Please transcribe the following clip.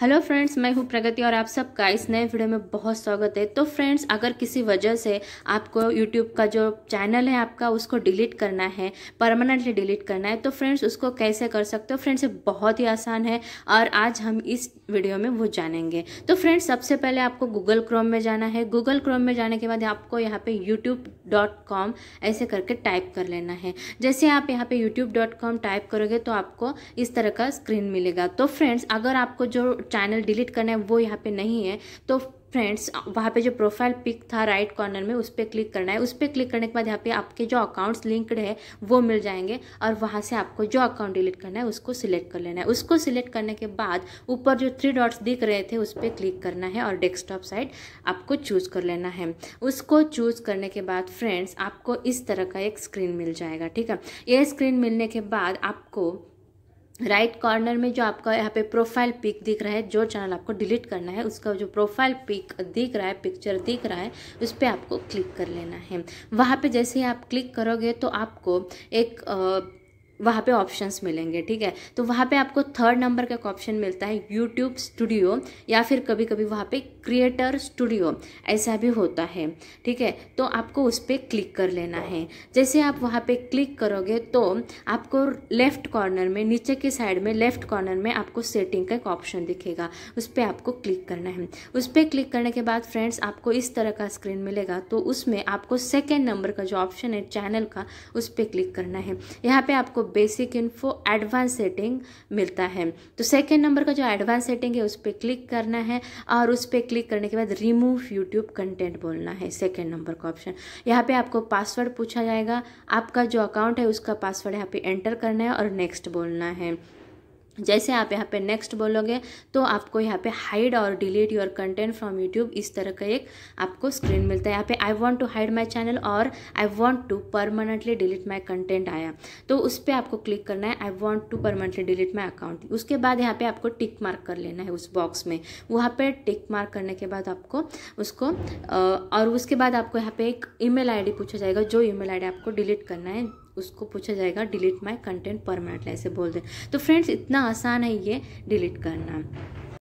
hello friends मैं हूँ प्रगति और आप सबका इस नए वीडियो में बहुत स्वागत है तो फ्रेंड्स अगर किसी वजह से आपको यूट्यूब का जो चैनल है आपका उसको डिलीट करना है परमानेंटली डिलीट करना है तो फ्रेंड्स उसको कैसे कर सकते हो फ्रेंड्स ये बहुत ही आसान है और आज हम इस वीडियो में वो जानेंगे तो फ्रेंड्स सबसे पहले आपको गूगल क्रोम में जाना है गूगल क्रोम में जाने के बाद आपको यहाँ पर यूट्यूब ऐसे करके टाइप कर लेना है जैसे आप यहाँ पर यूट्यूब टाइप करोगे तो आपको इस तरह का स्क्रीन मिलेगा तो फ्रेंड्स अगर आपको जो चैनल डिलीट करना है वो यहाँ पे नहीं है तो फ्रेंड्स वहाँ पे जो प्रोफाइल पिक था राइट कॉर्नर में उस पर क्लिक करना है उस पर क्लिक करने के बाद यहाँ पे आपके जो अकाउंट्स लिंक्ड है वो मिल जाएंगे और वहाँ से आपको जो अकाउंट डिलीट करना है उसको सिलेक्ट कर लेना है उसको सिलेक्ट करने के बाद ऊपर जो थ्री डॉट्स दिख रहे थे उस पर क्लिक करना है और डेस्कटॉप साइट आपको चूज़ कर लेना है उसको चूज़ करने के बाद फ्रेंड्स आपको इस तरह का एक स्क्रीन मिल जाएगा ठीक है ये स्क्रीन मिलने के बाद आपको राइट right कॉर्नर में जो आपका यहाँ पे प्रोफाइल पिक दिख रहा है जो चैनल आपको डिलीट करना है उसका जो प्रोफाइल पिक दिख रहा है पिक्चर दिख रहा है उस पर आपको क्लिक कर लेना है वहाँ पे जैसे ही आप क्लिक करोगे तो आपको एक वहाँ पे ऑप्शंस मिलेंगे ठीक है तो वहाँ पे आपको थर्ड नंबर का एक ऑप्शन मिलता है यूट्यूब स्टूडियो या फिर कभी कभी वहाँ पे क्रिएटर स्टूडियो ऐसा भी होता है ठीक है तो आपको उस पर क्लिक कर लेना है जैसे आप वहाँ पे क्लिक करोगे तो आपको लेफ्ट कॉर्नर में नीचे के साइड में लेफ्ट कॉर्नर में आपको सेटिंग का एक ऑप्शन दिखेगा उस पर आपको क्लिक करना है उस पर क्लिक करने के बाद फ्रेंड्स आपको इस तरह का स्क्रीन मिलेगा तो उसमें आपको सेकेंड नंबर का जो ऑप्शन है चैनल का उस पर क्लिक करना है यहाँ पर आपको बेसिक इन्फो एडवांस सेटिंग मिलता है तो सेकेंड नंबर का जो एडवांस सेटिंग है उस पर क्लिक करना है और उस पर क्लिक करने के बाद रिमूव यूट्यूब कंटेंट बोलना है सेकेंड नंबर का ऑप्शन यहाँ पे आपको पासवर्ड पूछा जाएगा आपका जो अकाउंट है उसका पासवर्ड यहाँ पे एंटर करना है और नेक्स्ट बोलना है जैसे आप यहाँ पे नेक्स्ट बोलोगे तो आपको यहाँ पे हाइड और delete your content from YouTube इस तरह का एक आपको स्क्रीन मिलता है यहाँ पे I want to hide my channel और I want to permanently delete my content आया तो उस पर आपको क्लिक करना है I want to permanently delete my account उसके बाद यहाँ पर आपको टिक मार्क कर लेना है उस बॉक्स में वहाँ पर टिक मार्क करने के बाद आपको उसको और उसके बाद आपको यहाँ पर एक ई मेल पूछा जाएगा जो ई मेल आपको डिलीट करना है उसको पूछा जाएगा डिलीट माई कंटेंट परमानेंटली ऐसे बोल दें तो फ्रेंड्स इतना आसान है ये डिलीट करना